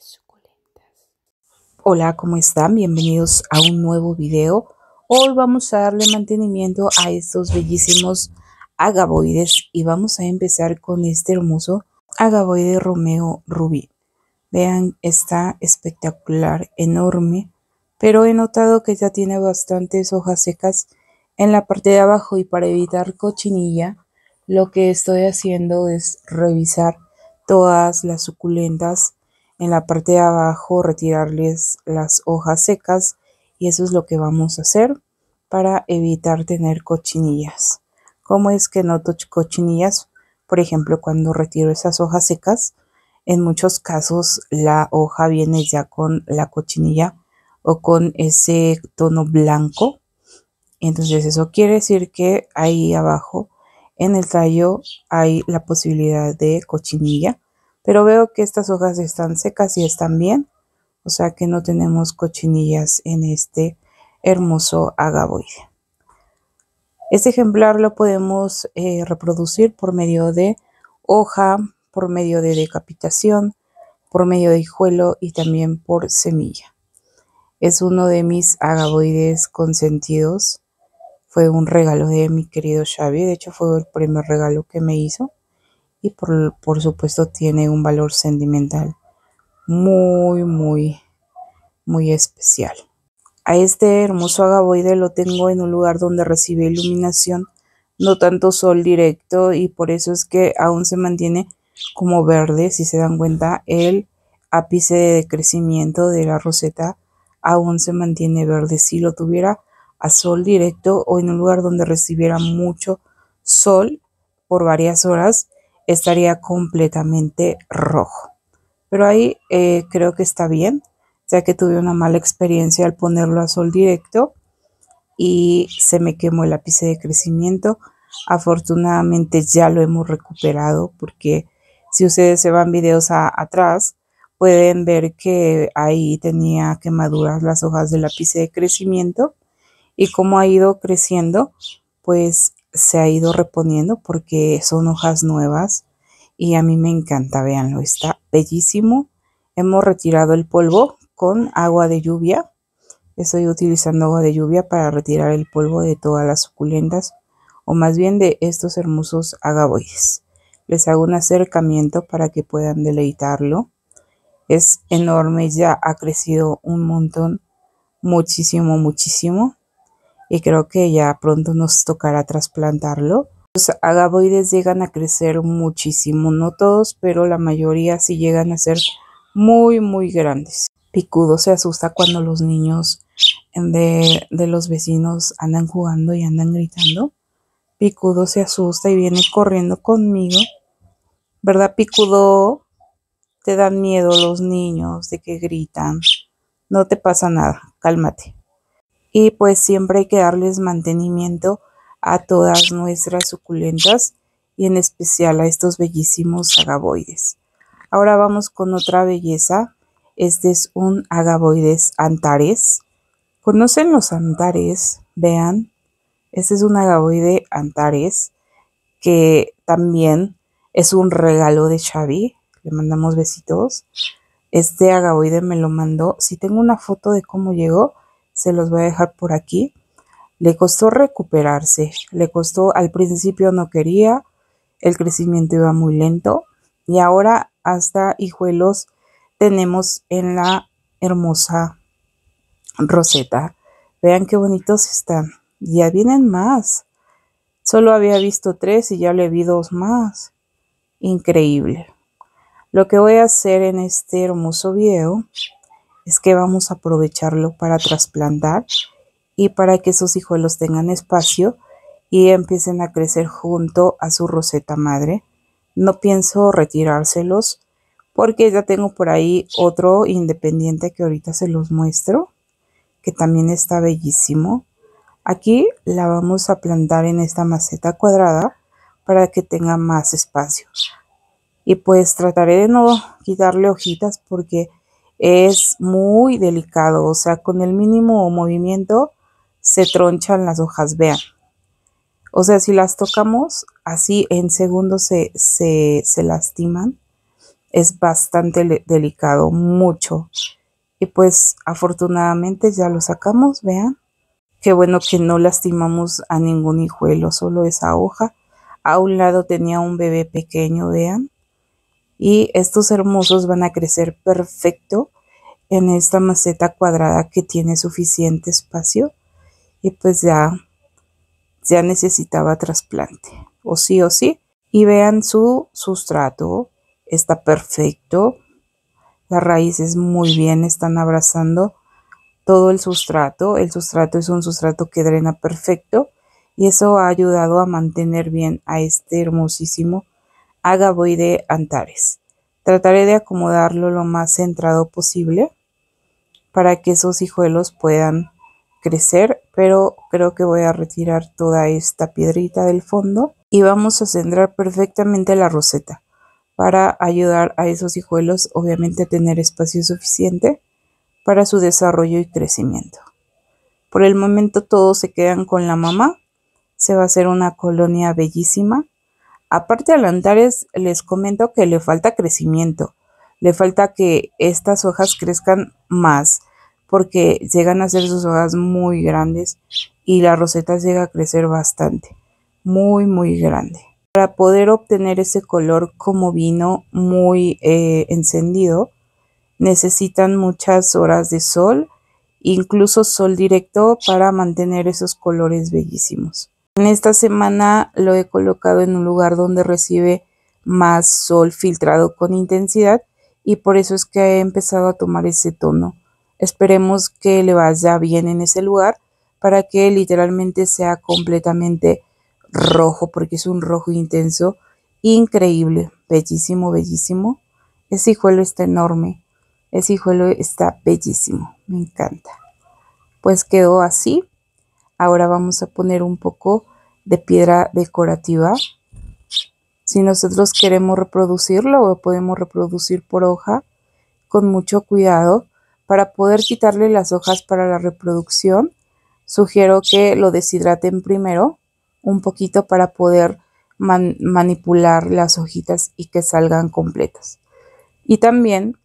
suculentas. Hola, ¿cómo están? Bienvenidos a un nuevo video. Hoy vamos a darle mantenimiento a estos bellísimos agavoides y vamos a empezar con este hermoso agaboide Romeo Rubí. Vean, está espectacular, enorme, pero he notado que ya tiene bastantes hojas secas en la parte de abajo y para evitar cochinilla lo que estoy haciendo es revisar todas las suculentas en la parte de abajo retirarles las hojas secas y eso es lo que vamos a hacer para evitar tener cochinillas. ¿Cómo es que no noto cochinillas? Por ejemplo, cuando retiro esas hojas secas, en muchos casos la hoja viene ya con la cochinilla o con ese tono blanco. Entonces eso quiere decir que ahí abajo en el tallo hay la posibilidad de cochinilla pero veo que estas hojas están secas y están bien. O sea que no tenemos cochinillas en este hermoso agavoide. Este ejemplar lo podemos eh, reproducir por medio de hoja, por medio de decapitación, por medio de hijuelo y también por semilla. Es uno de mis agavoides consentidos. Fue un regalo de mi querido Xavi. De hecho, fue el primer regalo que me hizo y por, supuesto tiene un valor sentimental muy, muy, muy especial. A este hermoso agaboide lo tengo en un lugar donde recibe iluminación, no tanto sol directo y por eso es que aún se mantiene como verde, si se dan cuenta, el ápice de crecimiento de la roseta aún se mantiene verde. Si lo tuviera a sol directo o en un lugar donde recibiera mucho sol por varias horas, estaría completamente rojo. Pero ahí eh, creo que está bien, ya que tuve una mala experiencia al ponerlo a sol directo y se me quemó el ápice de crecimiento. Afortunadamente ya lo hemos recuperado porque si ustedes se van videos atrás, pueden ver que ahí tenía quemaduras las hojas del lápiz de crecimiento y cómo ha ido creciendo, pues se ha ido reponiendo porque son hojas nuevas y a mí me encanta, véanlo, está bellísimo. Hemos retirado el polvo con agua de lluvia. Estoy utilizando agua de lluvia para retirar el polvo de todas las suculentas o más bien de estos hermosos agaboides. Les hago un acercamiento para que puedan deleitarlo. Es enorme, ya ha crecido un montón, muchísimo, muchísimo y creo que ya pronto nos tocará trasplantarlo. Los agaboides llegan a crecer muchísimo, no todos, pero la mayoría sí llegan a ser muy, muy grandes. Picudo se asusta cuando los niños de, de los vecinos andan jugando y andan gritando. Picudo se asusta y viene corriendo conmigo. ¿Verdad, Picudo? Te dan miedo los niños de que gritan. No te pasa nada, cálmate y pues siempre hay que darles mantenimiento a todas nuestras suculentas y en especial a estos bellísimos agavoides. Ahora vamos con otra belleza. Este es un agavoides antares. ¿Conocen los antares? Vean, este es un agaboide antares que también es un regalo de Xavi. Le mandamos besitos. Este agaboide me lo mandó. Si tengo una foto de cómo llegó, se los voy a dejar por aquí. Le costó recuperarse, le costó, al principio no quería, el crecimiento iba muy lento y ahora hasta hijuelos tenemos en la hermosa roseta. Vean qué bonitos están. Ya vienen más. Solo había visto tres y ya le vi dos más. Increíble. Lo que voy a hacer en este hermoso video es que vamos a aprovecharlo para trasplantar y para que sus hijuelos tengan espacio y empiecen a crecer junto a su roseta madre. No pienso retirárselos porque ya tengo por ahí otro independiente que ahorita se los muestro, que también está bellísimo. Aquí la vamos a plantar en esta maceta cuadrada para que tenga más espacio. Y pues trataré de no quitarle hojitas porque es muy delicado, o sea, con el mínimo movimiento se tronchan las hojas, vean. O sea, si las tocamos así en segundos se, se, lastiman, es bastante delicado, mucho. Y pues afortunadamente ya lo sacamos, vean. Qué bueno que no lastimamos a ningún hijuelo, solo esa hoja. A un lado tenía un bebé pequeño, vean y estos hermosos van a crecer perfecto en esta maceta cuadrada que tiene suficiente espacio y pues ya ya necesitaba trasplante o sí o sí y vean su sustrato está perfecto las raíces muy bien están abrazando todo el sustrato el sustrato es un sustrato que drena perfecto y eso ha ayudado a mantener bien a este hermosísimo de Antares. Trataré de acomodarlo lo más centrado posible para que esos hijuelos puedan crecer, pero creo que voy a retirar toda esta piedrita del fondo y vamos a centrar perfectamente la roseta para ayudar a esos hijuelos obviamente a tener espacio suficiente para su desarrollo y crecimiento. Por el momento todos se quedan con la mamá, se va a hacer una colonia bellísima Aparte de Lantares les comento que le falta crecimiento, le falta que estas hojas crezcan más porque llegan a ser sus hojas muy grandes y la roseta llega a crecer bastante, muy muy grande. Para poder obtener ese color como vino muy eh, encendido, necesitan muchas horas de sol, incluso sol directo para mantener esos colores bellísimos. En esta semana lo he colocado en un lugar donde recibe más sol filtrado con intensidad y por eso es que he empezado a tomar ese tono. Esperemos que le vaya bien en ese lugar para que literalmente sea completamente rojo porque es un rojo intenso, increíble, bellísimo, bellísimo. Ese hijuelo está enorme, ese hijuelo está bellísimo, me encanta. Pues quedó así Ahora vamos a poner un poco de piedra decorativa. Si nosotros queremos reproducirlo, o podemos reproducir por hoja con mucho cuidado. Para poder quitarle las hojas para la reproducción, sugiero que lo deshidraten primero un poquito para poder manipular las hojitas y que salgan completas. Y también,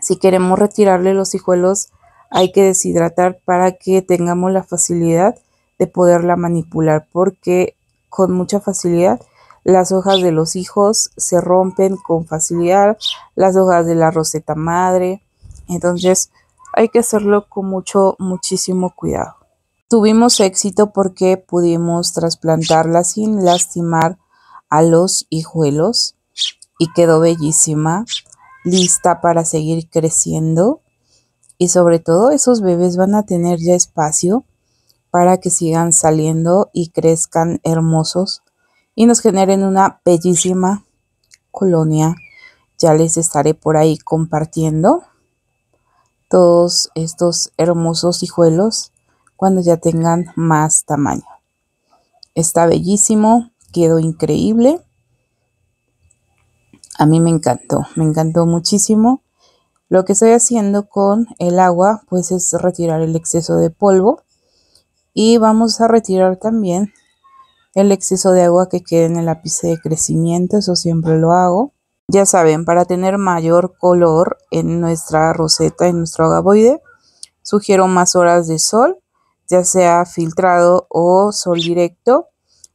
si queremos retirarle los hijuelos hay que deshidratar para que tengamos la facilidad de poderla manipular porque con mucha facilidad las hojas de los hijos se rompen con facilidad, las hojas de la roseta madre, entonces hay que hacerlo con mucho, muchísimo cuidado. Tuvimos éxito porque pudimos trasplantarla sin lastimar a los hijuelos y quedó bellísima, lista para seguir creciendo y sobre todo esos bebés van a tener ya espacio para que sigan saliendo y crezcan hermosos y nos generen una bellísima colonia. Ya les estaré por ahí compartiendo todos estos hermosos hijuelos cuando ya tengan más tamaño. Está bellísimo, quedó increíble. A mí me encantó, me encantó muchísimo. Lo que estoy haciendo con el agua pues es retirar el exceso de polvo y vamos a retirar también el exceso de agua que quede en el ápice de crecimiento, eso siempre lo hago. Ya saben, para tener mayor color en nuestra roseta, en nuestro agavoide, sugiero más horas de sol, ya sea filtrado o sol directo,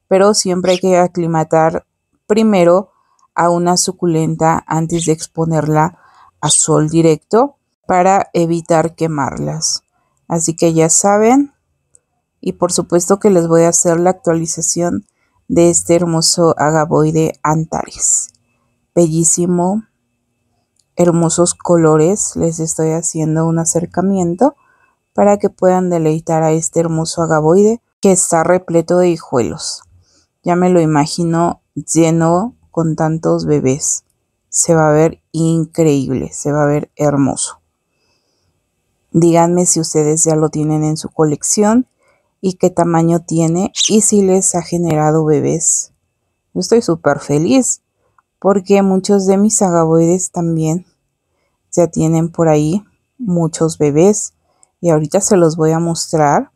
pero siempre hay que aclimatar primero a una suculenta antes de exponerla a sol directo para evitar quemarlas. Así que ya saben, y por supuesto que les voy a hacer la actualización de este hermoso agavoide Antares. Bellísimo, hermosos colores, les estoy haciendo un acercamiento para que puedan deleitar a este hermoso agavoide que está repleto de hijuelos. Ya me lo imagino lleno con tantos bebés se va a ver increíble, se va a ver hermoso. Díganme si ustedes ya lo tienen en su colección y qué tamaño tiene y si les ha generado bebés. Yo estoy súper feliz porque muchos de mis agavoides también ya tienen por ahí muchos bebés y ahorita se los voy a mostrar.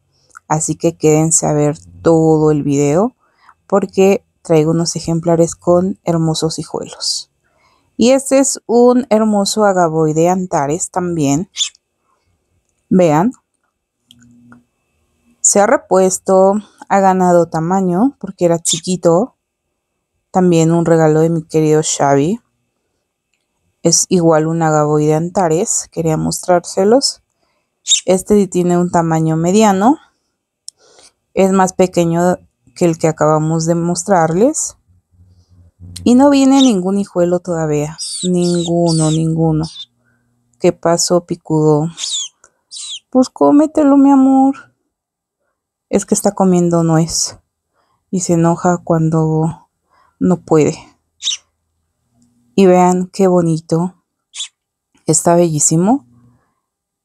Así que quédense a ver todo el video porque traigo unos ejemplares con hermosos hijuelos. Y este es un hermoso de antares también. Vean. Se ha repuesto, ha ganado tamaño porque era chiquito. También un regalo de mi querido Xavi. Es igual un de antares. Quería mostrárselos. Este tiene un tamaño mediano. Es más pequeño que el que acabamos de mostrarles. Y no viene ningún hijuelo todavía. Ninguno, ninguno. ¿Qué pasó, picudo? Pues cómetelo, mi amor. Es que está comiendo nuez. Y se enoja cuando no puede. Y vean qué bonito. Está bellísimo.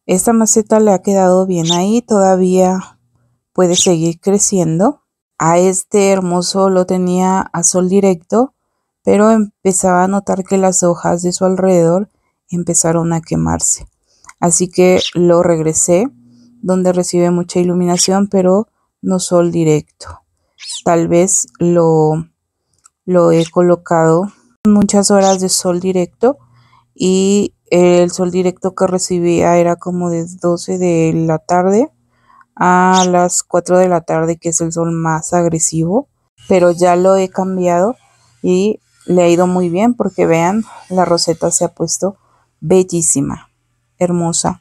Esta maceta le ha quedado bien ahí. Todavía puede seguir creciendo. A ah, este hermoso lo tenía a sol directo pero empezaba a notar que las hojas de su alrededor empezaron a quemarse. Así que lo regresé, donde recibe mucha iluminación, pero no sol directo. Tal vez lo, lo he colocado muchas horas de sol directo y el sol directo que recibía era como de 12 de la tarde a las 4 de la tarde, que es el sol más agresivo, pero ya lo he cambiado y le ha ido muy bien porque vean, la roseta se ha puesto bellísima, hermosa.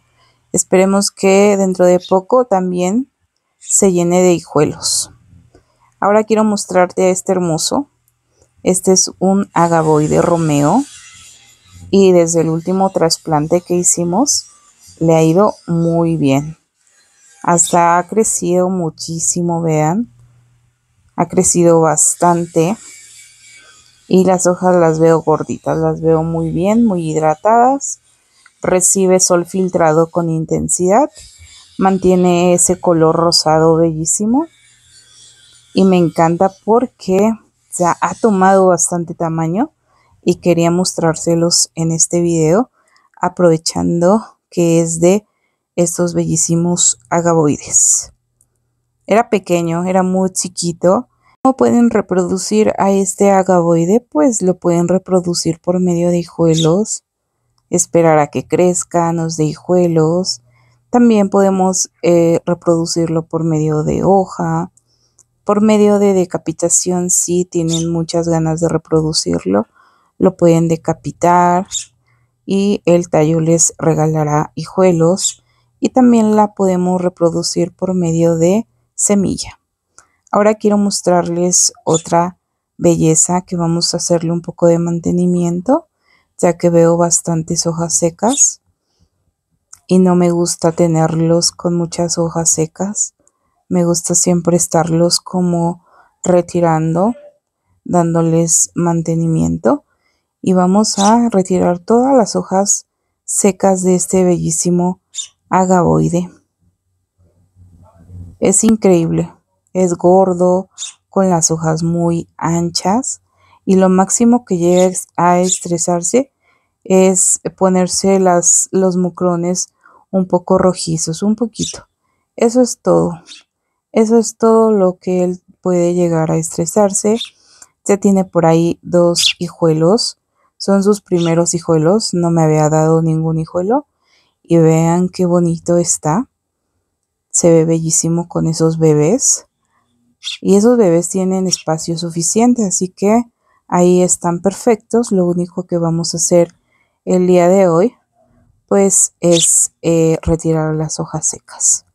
Esperemos que dentro de poco también se llene de hijuelos. Ahora quiero mostrarte a este hermoso. Este es un agavoide romeo y desde el último trasplante que hicimos le ha ido muy bien. Hasta ha crecido muchísimo, vean. Ha crecido bastante y las hojas las veo gorditas, las veo muy bien, muy hidratadas, recibe sol filtrado con intensidad, mantiene ese color rosado bellísimo y me encanta porque ya ha tomado bastante tamaño y quería mostrárselos en este video aprovechando que es de estos bellísimos agaboides. Era pequeño, era muy chiquito pueden reproducir a este agaboide? Pues lo pueden reproducir por medio de hijuelos, esperar a que crezca, nos dé hijuelos. También podemos eh, reproducirlo por medio de hoja, por medio de decapitación si tienen muchas ganas de reproducirlo. Lo pueden decapitar y el tallo les regalará hijuelos. Y también la podemos reproducir por medio de semilla. Ahora quiero mostrarles otra belleza que vamos a hacerle un poco de mantenimiento, ya que veo bastantes hojas secas y no me gusta tenerlos con muchas hojas secas. Me gusta siempre estarlos como retirando, dándoles mantenimiento. Y vamos a retirar todas las hojas secas de este bellísimo agaboide. Es increíble. Es gordo, con las hojas muy anchas y lo máximo que llega a estresarse es ponerse las, los mucrones un poco rojizos, un poquito. Eso es todo. Eso es todo lo que él puede llegar a estresarse. Ya tiene por ahí dos hijuelos. Son sus primeros hijuelos. No me había dado ningún hijuelo. Y vean qué bonito está. Se ve bellísimo con esos bebés y esos bebés tienen espacio suficiente, así que ahí están perfectos. Lo único que vamos a hacer el día de hoy, pues es eh, retirar las hojas secas.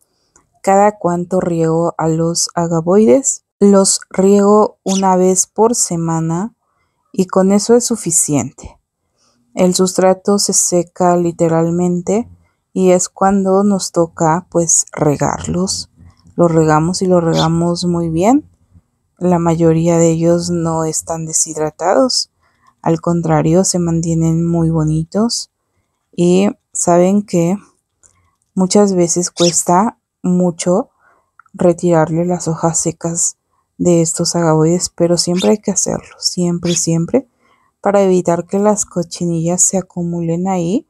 Cada cuánto riego a los agavoides, los riego una vez por semana y con eso es suficiente. El sustrato se seca literalmente y es cuando nos toca pues regarlos lo regamos y lo regamos muy bien. La mayoría de ellos no están deshidratados. Al contrario, se mantienen muy bonitos. Y saben que muchas veces cuesta mucho retirarle las hojas secas de estos agaboides, pero siempre hay que hacerlo, siempre, siempre, para evitar que las cochinillas se acumulen ahí,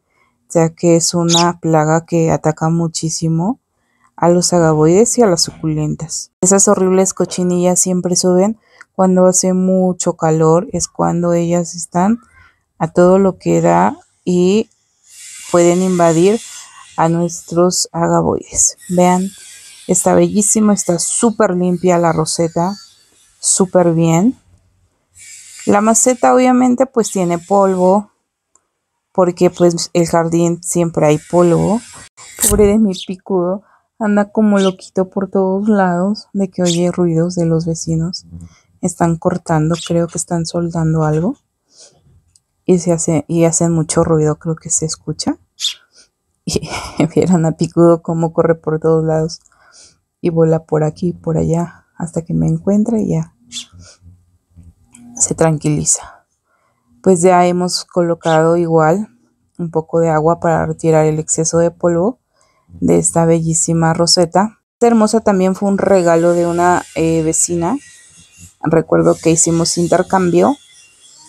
ya que es una plaga que ataca muchísimo a los agaboides y a las suculentas. Esas horribles cochinillas siempre suben cuando hace mucho calor, es cuando ellas están a todo lo que da y pueden invadir a nuestros agaboides. Vean, está bellísimo, está súper limpia la roseta, súper bien. La maceta obviamente pues tiene polvo, porque pues el jardín siempre hay polvo. Pobre de mi picudo. Anda como loquito por todos lados de que oye ruidos de los vecinos. Están cortando, creo que están soldando algo. Y, se hace, y hacen mucho ruido, creo que se escucha. Y vieran a Picudo cómo corre por todos lados y vuela por aquí y por allá hasta que me encuentra y ya se tranquiliza. Pues ya hemos colocado igual un poco de agua para retirar el exceso de polvo de esta bellísima roseta. Esta hermosa también fue un regalo de una eh, vecina. Recuerdo que hicimos intercambio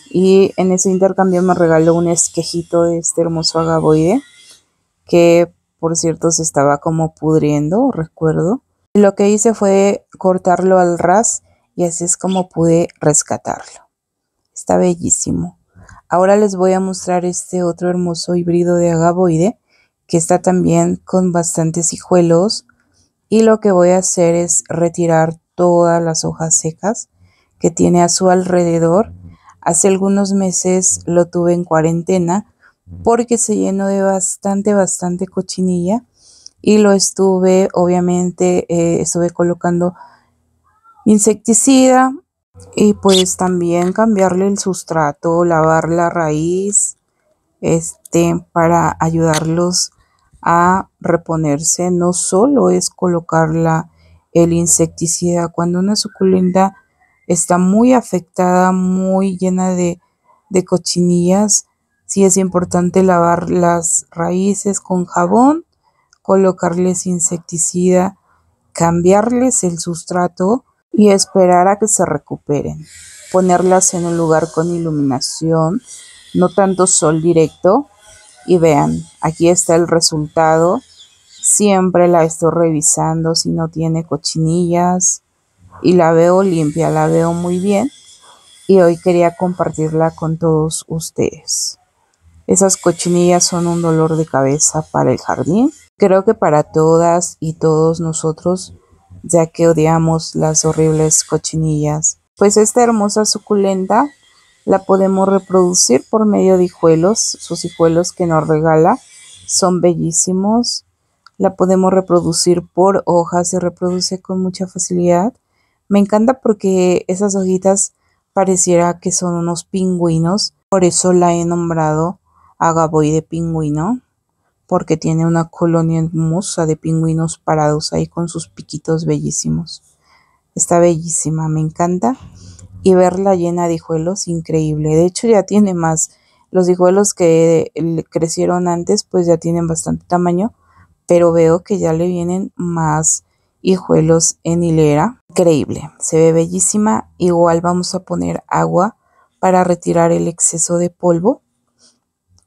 y en ese intercambio me regaló un esquejito de este hermoso agavoide. que por cierto se estaba como pudriendo, recuerdo. lo que hice fue cortarlo al ras y así es como pude rescatarlo. Está bellísimo. Ahora les voy a mostrar este otro hermoso híbrido de agaboide que está también con bastantes hijuelos y lo que voy a hacer es retirar todas las hojas secas que tiene a su alrededor. Hace algunos meses lo tuve en cuarentena porque se llenó de bastante, bastante cochinilla y lo estuve, obviamente, eh, estuve colocando insecticida y pues también cambiarle el sustrato, lavar la raíz, este, para ayudarlos a reponerse no solo es colocarla el insecticida, cuando una suculenta está muy afectada, muy llena de, de cochinillas, sí es importante lavar las raíces con jabón, colocarles insecticida, cambiarles el sustrato y esperar a que se recuperen. Ponerlas en un lugar con iluminación, no tanto sol directo, y vean, aquí está el resultado. Siempre la estoy revisando si no tiene cochinillas. Y la veo limpia, la veo muy bien. Y hoy quería compartirla con todos ustedes. Esas cochinillas son un dolor de cabeza para el jardín. Creo que para todas y todos nosotros, ya que odiamos las horribles cochinillas. Pues esta hermosa suculenta la podemos reproducir por medio de hijuelos. Sus hijuelos que nos regala son bellísimos. La podemos reproducir por hojas. Se reproduce con mucha facilidad. Me encanta porque esas hojitas pareciera que son unos pingüinos. Por eso la he nombrado de pingüino. Porque tiene una colonia hermosa de pingüinos parados ahí con sus piquitos bellísimos. Está bellísima, me encanta y verla llena de hijuelos, increíble. De hecho, ya tiene más. Los hijuelos que crecieron antes, pues ya tienen bastante tamaño, pero veo que ya le vienen más hijuelos en hilera. Increíble, se ve bellísima. Igual vamos a poner agua para retirar el exceso de polvo.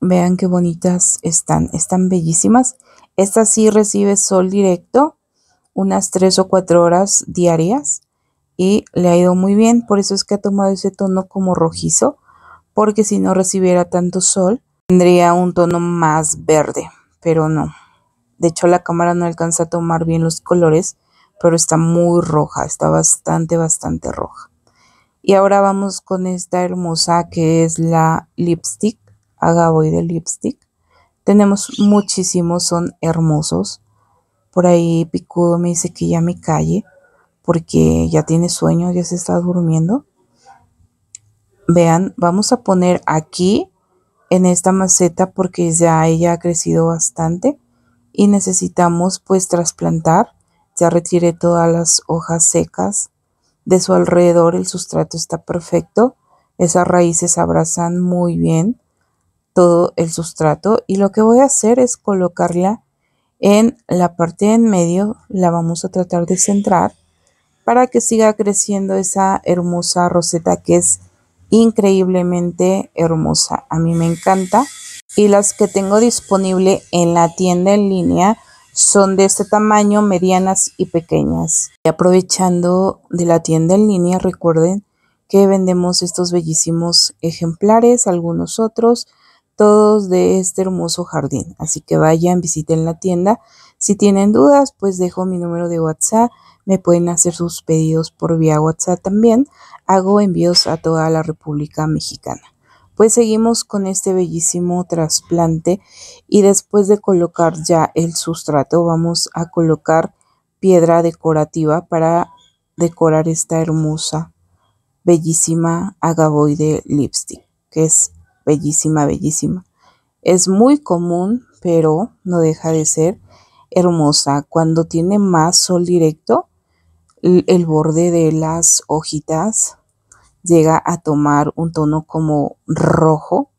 Vean qué bonitas están, están bellísimas. Esta sí recibe sol directo unas 3 o 4 horas diarias y le ha ido muy bien, por eso es que ha tomado ese tono como rojizo, porque si no recibiera tanto sol, tendría un tono más verde, pero no. De hecho, la cámara no alcanza a tomar bien los colores, pero está muy roja, está bastante, bastante roja. Y ahora vamos con esta hermosa que es la lipstick, voy de lipstick. Tenemos muchísimos, son hermosos. Por ahí Picudo me dice que ya me calle porque ya tiene sueño, ya se está durmiendo. Vean, vamos a poner aquí en esta maceta porque ya ella ha crecido bastante y necesitamos pues trasplantar. Ya retiré todas las hojas secas de su alrededor, el sustrato está perfecto. Esas raíces abrazan muy bien todo el sustrato y lo que voy a hacer es colocarla en la parte de en medio, la vamos a tratar de centrar para que siga creciendo esa hermosa roseta que es increíblemente hermosa. A mí me encanta. Y las que tengo disponible en la tienda en línea son de este tamaño, medianas y pequeñas. Y aprovechando de la tienda en línea, recuerden que vendemos estos bellísimos ejemplares, algunos otros, todos de este hermoso jardín. Así que vayan, visiten la tienda si tienen dudas, pues dejo mi número de WhatsApp. Me pueden hacer sus pedidos por vía WhatsApp también. Hago envíos a toda la República Mexicana. Pues seguimos con este bellísimo trasplante y después de colocar ya el sustrato vamos a colocar piedra decorativa para decorar esta hermosa, bellísima agavoide lipstick, que es bellísima, bellísima. Es muy común, pero no deja de ser hermosa. Cuando tiene más sol directo, el borde de las hojitas llega a tomar un tono como rojo,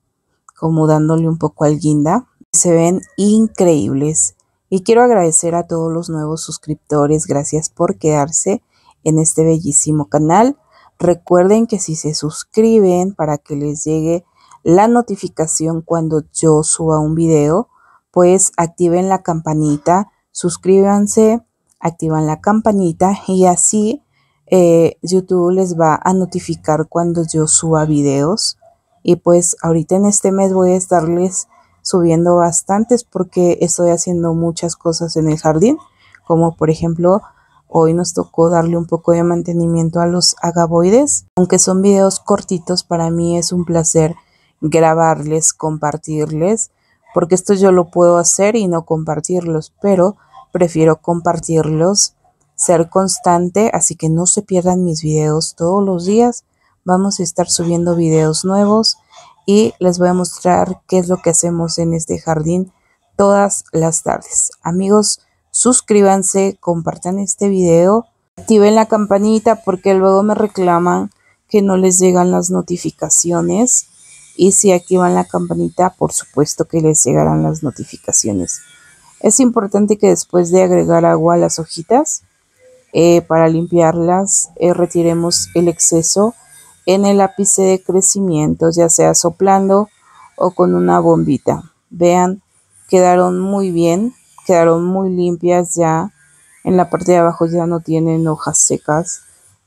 como dándole un poco al guinda. Se ven increíbles. Y quiero agradecer a todos los nuevos suscriptores. Gracias por quedarse en este bellísimo canal. Recuerden que si se suscriben para que les llegue la notificación cuando yo suba un video, pues activen la campanita, suscríbanse, activan la campanita y así eh, YouTube les va a notificar cuando yo suba videos. Y pues ahorita en este mes voy a estarles subiendo bastantes porque estoy haciendo muchas cosas en el jardín, como por ejemplo hoy nos tocó darle un poco de mantenimiento a los agavoides. Aunque son videos cortitos, para mí es un placer grabarles, compartirles porque esto yo lo puedo hacer y no compartirlos, pero prefiero compartirlos, ser constante, así que no se pierdan mis videos todos los días. Vamos a estar subiendo videos nuevos y les voy a mostrar qué es lo que hacemos en este jardín todas las tardes. Amigos, suscríbanse, compartan este video, activen la campanita porque luego me reclaman que no les llegan las notificaciones y si activan la campanita, por supuesto que les llegarán las notificaciones. Es importante que después de agregar agua a las hojitas, eh, para limpiarlas, eh, retiremos el exceso en el ápice de crecimiento, ya sea soplando o con una bombita. Vean, quedaron muy bien, quedaron muy limpias ya. En la parte de abajo ya no tienen hojas secas,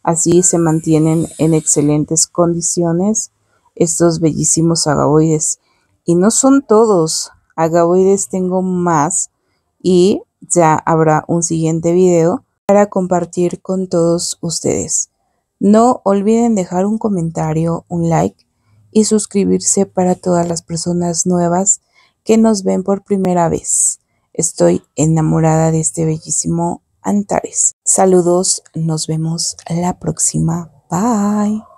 así se mantienen en excelentes condiciones estos bellísimos agavoides Y no son todos, agavoides tengo más y ya habrá un siguiente video para compartir con todos ustedes. No olviden dejar un comentario, un like y suscribirse para todas las personas nuevas que nos ven por primera vez. Estoy enamorada de este bellísimo Antares. Saludos, nos vemos la próxima. Bye.